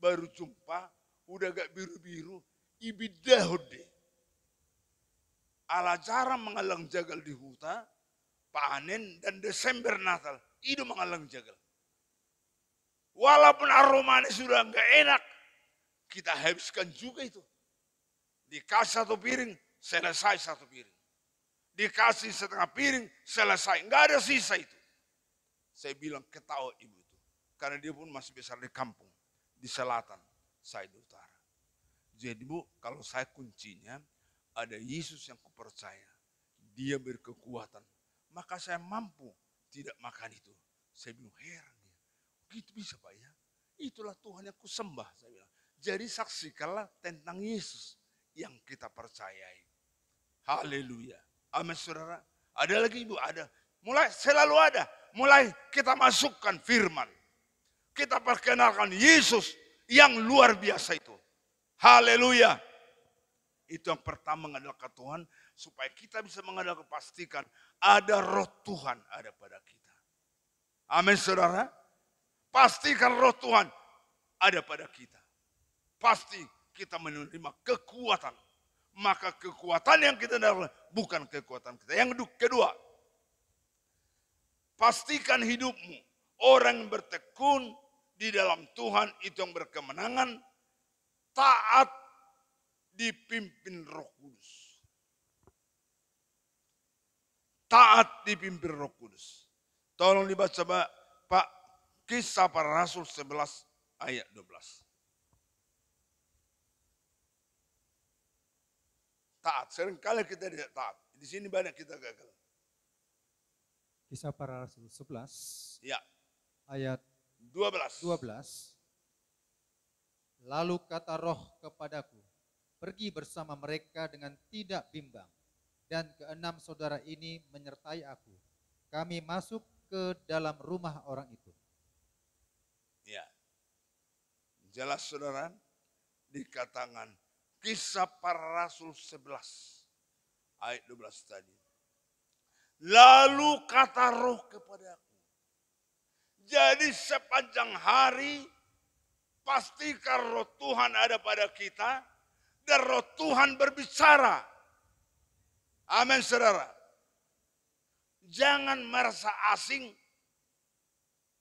baru jumpa, udah gak biru-biru, ibidahode. Ala jarang mengalang jagal di huta, panen dan Desember Natal. Itu mengalang jagal. Walaupun aromanya sudah gak enak, kita habiskan juga itu. Dikasih satu piring, selesai satu piring. Dikasih setengah piring, selesai. Enggak ada sisa itu. Saya bilang ketawa ibu itu. Karena dia pun masih besar di kampung. Di selatan, saya di utara. Jadi bu, kalau saya kuncinya, ada Yesus yang kupercaya. Dia berkekuatan. Maka saya mampu tidak makan itu. Saya bilang heran dia. Gitu bisa Pak ya. Itulah Tuhan yang kusembah saya bilang. Jadi saksikanlah tentang Yesus yang kita percayai. Haleluya. Amin saudara. Ada lagi ibu? Ada. Mulai selalu ada. Mulai kita masukkan firman. Kita perkenalkan Yesus yang luar biasa itu. Haleluya. Itu yang pertama mengandalkan Tuhan. Supaya kita bisa mengandalkan pastikan ada roh Tuhan ada pada kita. Amin saudara. Pastikan roh Tuhan ada pada kita. Pasti kita menerima kekuatan maka kekuatan yang kita dapat bukan kekuatan kita. Yang kedua, pastikan hidupmu orang bertekun di dalam Tuhan itu yang berkemenangan, taat dipimpin Roh Kudus. Taat dipimpin Roh Kudus. Tolong dibaca Pak Kisah para Rasul 11 ayat 12. taat. Seringkali kita tidak taat. Di sini banyak kita gagal. Kisah para Rasul 11. Ya. Ayat 12. 12. Lalu kata roh kepadaku, pergi bersama mereka dengan tidak bimbang. Dan keenam saudara ini menyertai aku. Kami masuk ke dalam rumah orang itu. Ya. Jelas saudara, dikatakan Kisah para Rasul 11 ayat 12 tadi. Lalu kata roh kepadaku. Jadi sepanjang hari pastikan roh Tuhan ada pada kita dan roh Tuhan berbicara. Amin saudara. Jangan merasa asing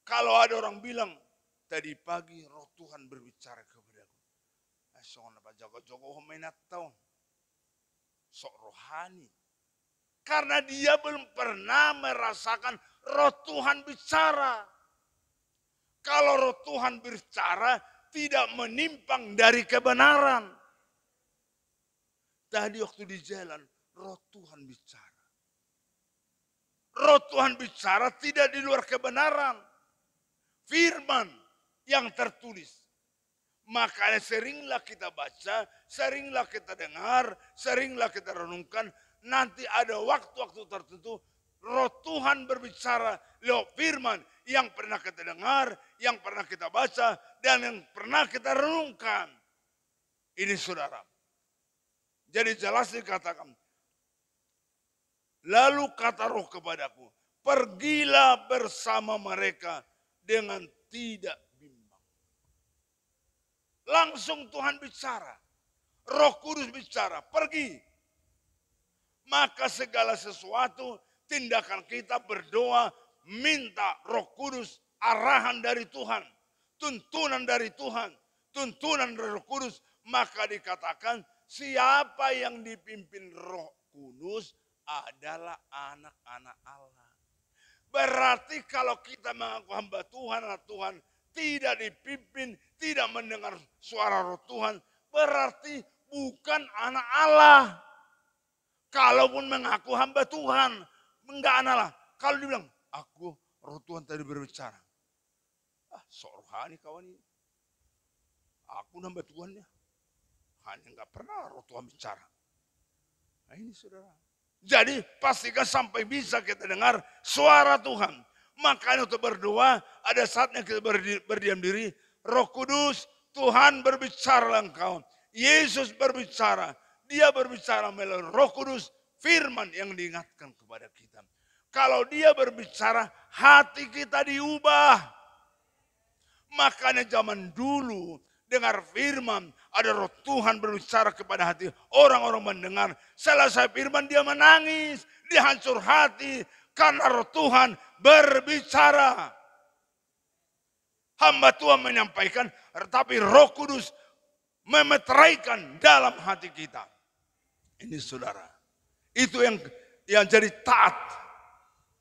kalau ada orang bilang tadi pagi roh Tuhan berbicara Jago-jago homenat tahun Sok rohani. Karena dia belum pernah merasakan roh Tuhan bicara. Kalau roh Tuhan bicara tidak menimpang dari kebenaran. Tadi waktu di jalan roh Tuhan bicara. Roh Tuhan bicara tidak di luar kebenaran. Firman yang tertulis Makanya seringlah kita baca, seringlah kita dengar, seringlah kita renungkan. Nanti ada waktu-waktu tertentu roh Tuhan berbicara lewat firman yang pernah kita dengar, yang pernah kita baca, dan yang pernah kita renungkan. Ini saudara. Jadi jelas dikatakan. Lalu kata roh kepadaku, pergilah bersama mereka dengan tidak Langsung Tuhan bicara. Roh Kudus bicara, pergi. Maka segala sesuatu, tindakan kita berdoa, minta roh kudus, arahan dari Tuhan. Tuntunan dari Tuhan, tuntunan dari roh kudus. Maka dikatakan siapa yang dipimpin roh kudus adalah anak-anak Allah. Berarti kalau kita mengaku hamba Tuhan, anak Tuhan, tidak dipimpin, tidak mendengar suara roh Tuhan, berarti bukan anak Allah. Kalaupun mengaku hamba Tuhan, enggak anak Allah. Kalau dibilang, aku roh Tuhan tadi berbicara. Ah, sok hani kawan ini. Aku hamba Tuhan ya. Hanya enggak pernah roh Tuhan bicara. Nah ini saudara. Jadi pastikan sampai bisa kita dengar suara Tuhan Makanya untuk berdoa, ada saatnya kita berdiam diri. Roh Kudus, Tuhan berbicara engkau. Yesus berbicara. Dia berbicara melalui Roh Kudus, firman yang diingatkan kepada kita. Kalau dia berbicara, hati kita diubah. Makanya zaman dulu, dengar firman, ada roh Tuhan berbicara kepada hati. Orang-orang mendengar, selesai firman dia menangis, dihancur hati, karena roh Tuhan berbicara. Hamba Tuhan menyampaikan, tetapi roh kudus memeteraikan dalam hati kita. Ini saudara. Itu yang yang jadi taat.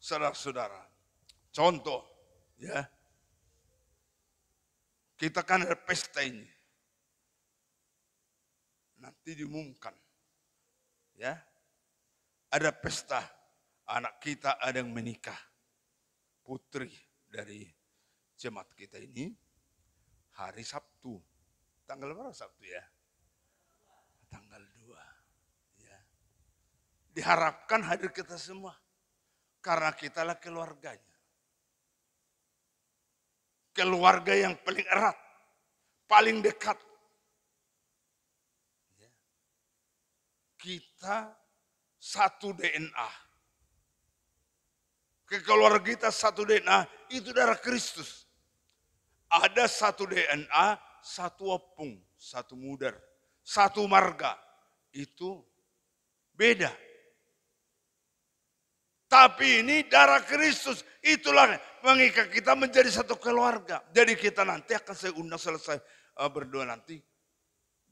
Saudara-saudara. Contoh. ya Kita kan ada pesta ini. Nanti diumumkan. Ya. Ada pesta anak kita ada yang menikah. Putri dari jemaat kita ini hari Sabtu. Tanggal berapa Sabtu ya? Tanggal 2. Ya. Diharapkan hadir kita semua. Karena kitalah keluarganya. Keluarga yang paling erat. Paling dekat. Ya. Kita satu DNA ke keluarga kita satu DNA, itu darah Kristus. Ada satu DNA, satu opung, satu mudar, satu marga. Itu beda. Tapi ini darah Kristus. Itulah mengikat kita menjadi satu keluarga. Jadi kita nanti akan saya undang selesai eh, berdoa nanti.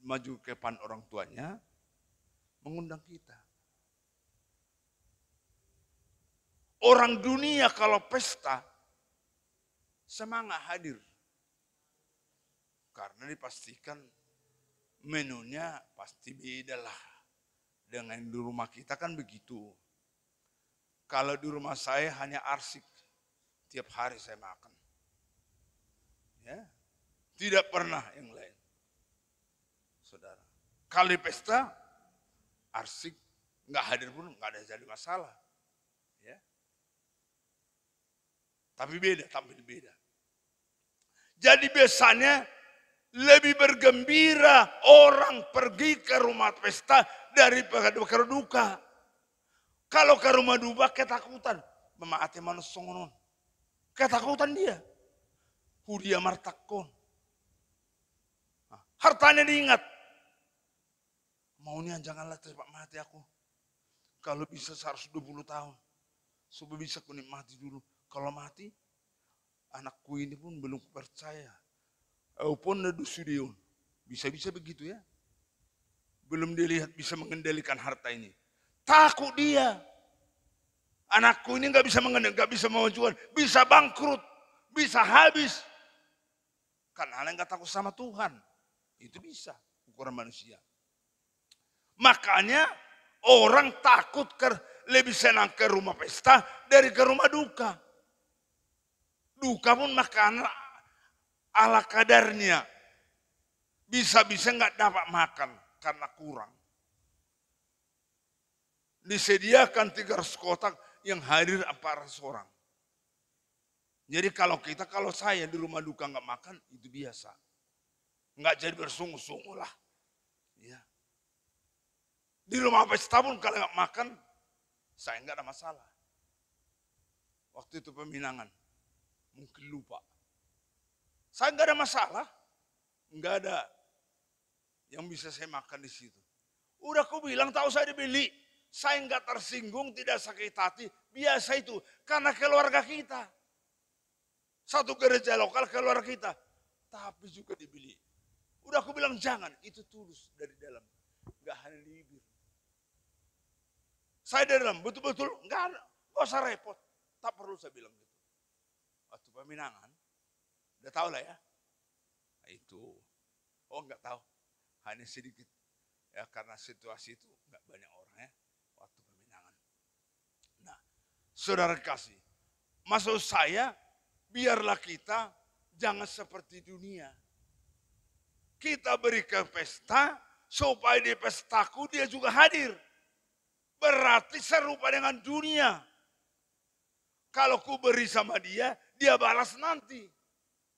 Maju ke pan orang tuanya. Mengundang kita. Orang dunia kalau pesta, semangat hadir. Karena dipastikan menunya pasti beda lah. Dengan di rumah kita kan begitu. Kalau di rumah saya hanya arsik. Tiap hari saya makan. Ya, tidak pernah yang lain. Saudara, Kalau di pesta arsik Enggak hadir pun enggak ada jadi masalah. Tapi beda, tampil beda. Jadi biasanya lebih bergembira orang pergi ke rumah pesta daripada ke duka. Kalau ke rumah duka ketakutan. Memaati manusia songonon. Ketakutan dia. Hudia martakon. Hartanya diingat. Maunya janganlah terima mati aku. Kalau bisa 120 tahun. Supaya bisa kunikmati dulu kalau mati, anakku ini pun belum percaya. Walaupun ada sudiun. Bisa-bisa begitu ya. Belum dilihat bisa mengendalikan harta ini. Takut dia. Anakku ini nggak bisa mengendalikan, nggak bisa memajukan, bisa bangkrut, bisa habis. Karena hal yang nggak takut sama Tuhan. Itu bisa ukuran manusia. Makanya orang takut ke, lebih senang ke rumah pesta dari ke rumah duka. Duh, kamu makan ala kadarnya. Bisa-bisa nggak dapat makan karena kurang. Disediakan 300 kotak yang hadir apa orang. Jadi kalau kita, kalau saya di rumah duka nggak makan, itu biasa. Nggak jadi bersungguh-sungguh lah. Ya. Di rumah pesta setahun kalau nggak makan, saya nggak ada masalah. Waktu itu peminangan mungkin lupa. Saya nggak ada masalah, nggak ada yang bisa saya makan di situ. Udah aku bilang tahu saya dibeli, saya nggak tersinggung, tidak sakit hati, biasa itu karena keluarga kita. Satu gereja lokal keluarga kita, tapi juga dibeli. Udah aku bilang jangan, itu tulus dari dalam, nggak hanya di bibir. Saya dari dalam betul-betul nggak ada, nggak usah repot, tak perlu saya bilang gitu. Peminangan. Udah tahu lah ya. Nah, itu. Oh nggak tahu. Hanya sedikit. Ya karena situasi itu nggak banyak orang ya. Waktu peminangan. Nah, saudara kasih. Maksud saya, biarlah kita jangan seperti dunia. Kita berikan pesta, supaya di pestaku dia juga hadir. Berarti serupa dengan dunia. Kalau ku beri sama dia, dia balas nanti.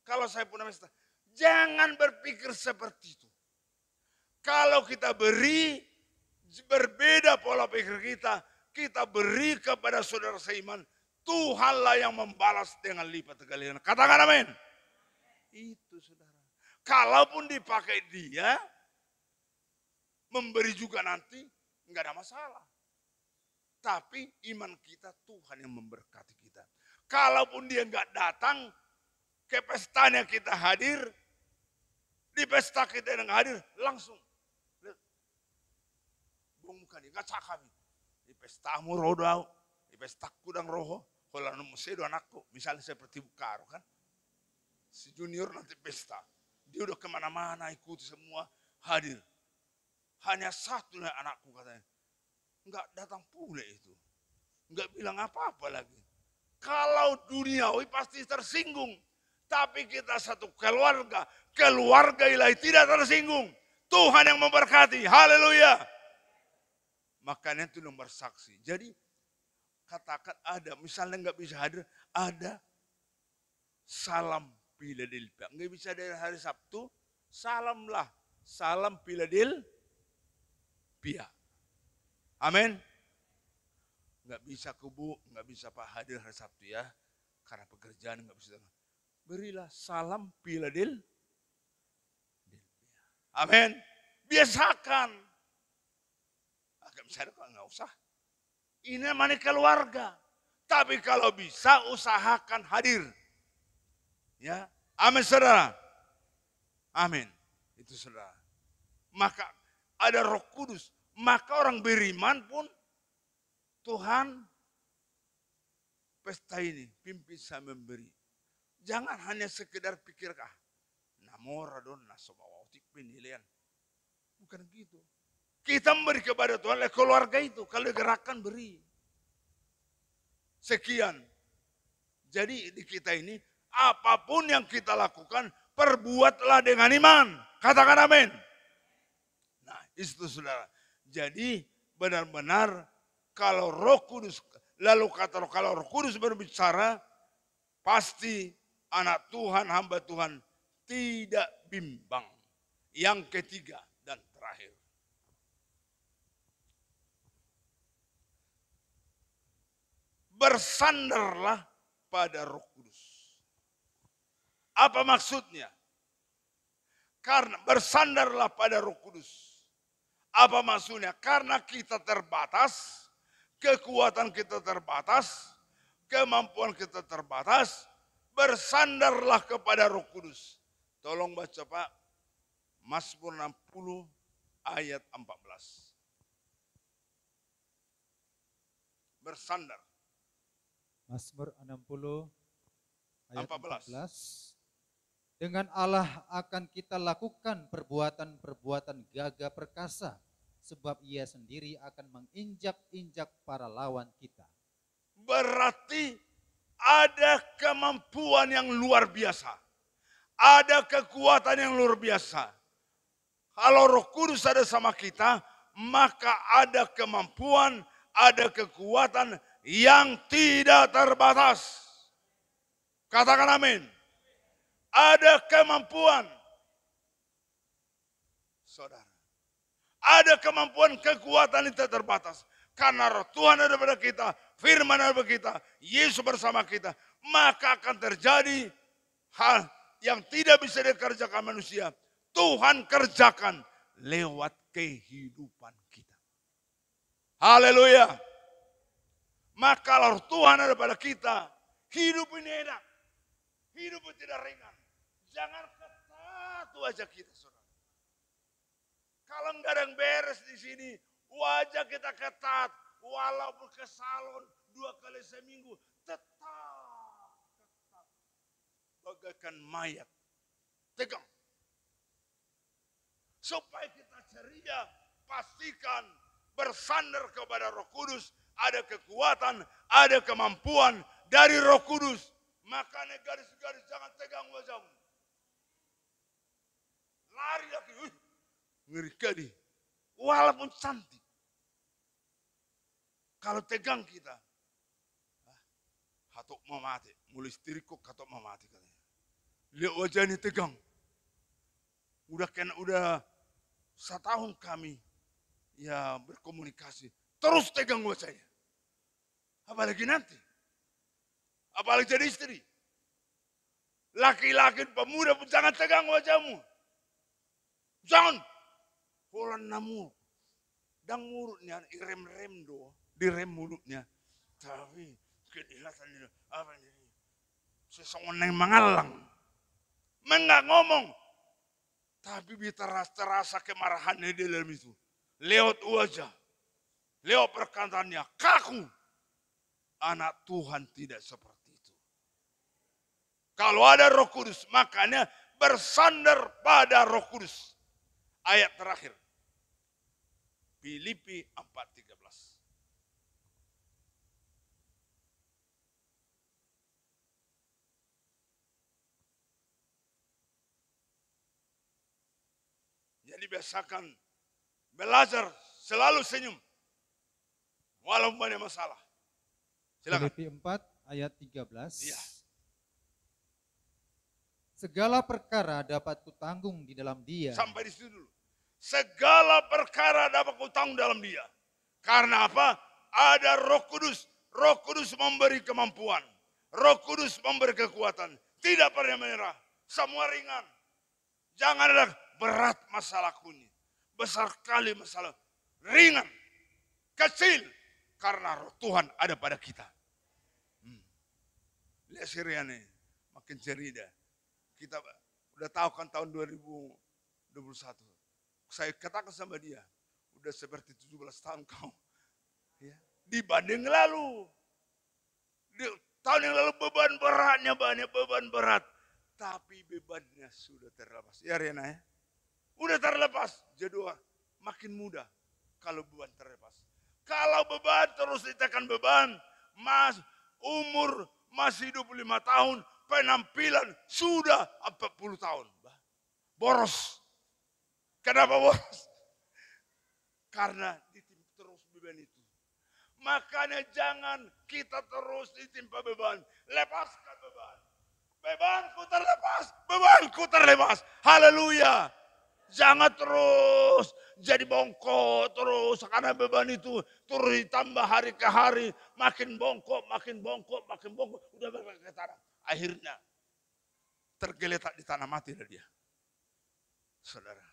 Kalau saya punya namanya Jangan berpikir seperti itu. Kalau kita beri, berbeda pola pikir kita. Kita beri kepada saudara seiman. Tuhanlah yang membalas dengan lipat galian. Katakan amin. Itu saudara. Kalaupun dipakai dia, memberi juga nanti, nggak ada masalah. Tapi iman kita Tuhan yang memberkati Kalaupun dia nggak datang, ke pestanya kita hadir, di pesta kita yang hadir, langsung. Bung muka dia, nggak cakap. Di pestamu rodo, di pestaku dan roho, kalau nemu sedo anakku, misalnya seperti Bukaro kan. Si junior nanti pesta, dia udah kemana-mana ikuti semua, hadir. Hanya satu anakku katanya, nggak datang pula itu. Nggak bilang apa-apa lagi. Kalau duniawi pasti tersinggung. Tapi kita satu keluarga. Keluarga ilahi tidak tersinggung. Tuhan yang memberkati. Haleluya. Makanya itu nomor saksi. Jadi katakan ada. Misalnya nggak bisa hadir. Ada salam Piladilfia. Nggak bisa dari hari Sabtu. Salamlah. Salam pia. Amin nggak bisa kubu, nggak bisa Pak hadir hari Sabtu ya, karena pekerjaan nggak bisa. Berilah salam piladil. Ya. Amin. Biasakan. Agak ah, bisa kok nggak usah. Ini mana keluarga. Tapi kalau bisa usahakan hadir. Ya, amin saudara. Amin. Itu saudara. Maka ada roh kudus. Maka orang beriman pun Tuhan pesta ini pimpin saya memberi. Jangan hanya sekedar pikirkah namora don nasobawatik penilaian. Bukan gitu. Kita memberi kepada Tuhan, keluarga itu. Kalau gerakan beri. Sekian. Jadi di kita ini, apapun yang kita lakukan, perbuatlah dengan iman. Katakan amin. Nah, itu saudara. Jadi benar-benar kalau roh kudus, lalu kata roh, kalau roh kudus berbicara, pasti anak Tuhan, hamba Tuhan tidak bimbang. Yang ketiga dan terakhir. Bersandarlah pada roh kudus. Apa maksudnya? Karena bersandarlah pada roh kudus. Apa maksudnya? Karena kita terbatas, kekuatan kita terbatas, kemampuan kita terbatas, bersandarlah kepada Roh Kudus. Tolong baca Pak, Mazmur 60 ayat 14. Bersandar. Mazmur 60 ayat 14. 14. Dengan Allah akan kita lakukan perbuatan-perbuatan gagah perkasa sebab ia sendiri akan menginjak-injak para lawan kita. Berarti ada kemampuan yang luar biasa. Ada kekuatan yang luar biasa. Kalau roh kudus ada sama kita, maka ada kemampuan, ada kekuatan yang tidak terbatas. Katakan amin. Ada kemampuan. Saudara ada kemampuan kekuatan yang terbatas. Karena roh Tuhan ada pada kita, firman ada pada kita, Yesus bersama kita. Maka akan terjadi hal yang tidak bisa dikerjakan manusia. Tuhan kerjakan lewat kehidupan kita. Haleluya. Maka roh Tuhan ada pada kita. Hidup ini enak. Hidup ini tidak ringan. Jangan ketat aja kita. Saudara. Kalau nggak ada yang beres di sini, wajah kita ketat. Walaupun ke salon dua kali seminggu, tetap, tetap. Bagaikan mayat, tegang. Supaya kita ceria, pastikan bersandar kepada roh kudus. Ada kekuatan, ada kemampuan dari roh kudus. Makanya garis-garis jangan tegang wajahmu. Lari lagi, ngeri kali. Walaupun cantik. Kalau tegang kita, katok ah, mau mati. Mulai istriku katok mau mati katanya. Lihat ini tegang. Udah kena udah setahun kami ya berkomunikasi. Terus tegang wajahnya. Apalagi nanti. Apalagi jadi istri. Laki-laki pemuda pun jangan tegang wajahmu. Jangan Horan namu. Dan mulutnya rem rem do. Direm mulutnya. Tapi kelihatan itu apa ini? Sesungguh yang mengalang. Menggak ngomong. Tapi terasa, terasa kemarahannya di dalam itu. Lewat wajah. Lewat perkataannya. Kaku. Anak Tuhan tidak seperti itu. Kalau ada roh kudus, makanya bersandar pada roh kudus. Ayat terakhir. Filipi 4.13. Jadi biasakan belajar selalu senyum walaupun banyak masalah. Silakan. Filipi 4 ayat 13. Iya. Segala perkara dapat kutanggung di dalam dia. Sampai di situ dulu. Segala perkara dapat utang dalam dia. Karena apa? Ada roh kudus. Roh kudus memberi kemampuan. Roh kudus memberi kekuatan. Tidak pernah menyerah. Semua ringan. Jangan ada berat masalahku ini. Besar kali masalah. Ringan. Kecil. Karena roh Tuhan ada pada kita. Hmm. Lihat Makin cerita. Kita udah tahu kan tahun 2021 saya katakan sama dia, udah seperti 17 tahun kau. Ya. Dibanding lalu. Di, tahun yang lalu beban beratnya banyak beban berat. Tapi bebannya sudah terlepas. Ya Rena ya. Udah terlepas. Jadi makin mudah kalau beban terlepas. Kalau beban terus ditekan beban. Mas umur masih 25 tahun. Penampilan sudah 40 tahun. Boros. Kenapa bos? Karena ditimpa terus beban itu. Makanya jangan kita terus ditimpa beban. Lepaskan beban. Bebanku terlepas. Bebanku terlepas. Haleluya. Jangan terus jadi bongkok terus karena beban itu terus ditambah hari ke hari makin bongkok, makin bongkok, makin bongkok udah berapa ke tanah. Akhirnya tergeletak di tanah mati dia. Saudara.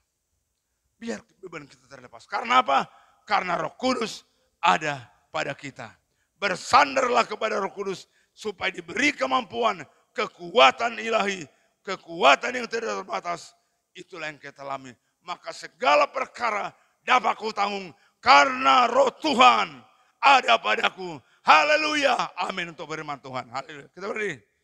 Biar beban kita terlepas. Karena apa? Karena roh kudus ada pada kita. Bersandarlah kepada roh kudus supaya diberi kemampuan, kekuatan ilahi, kekuatan yang tidak terbatas. Itulah yang kita alami. Maka segala perkara dapat ku tanggung karena roh Tuhan ada padaku. Haleluya. Amin untuk beriman Tuhan. Haleluya. Kita beri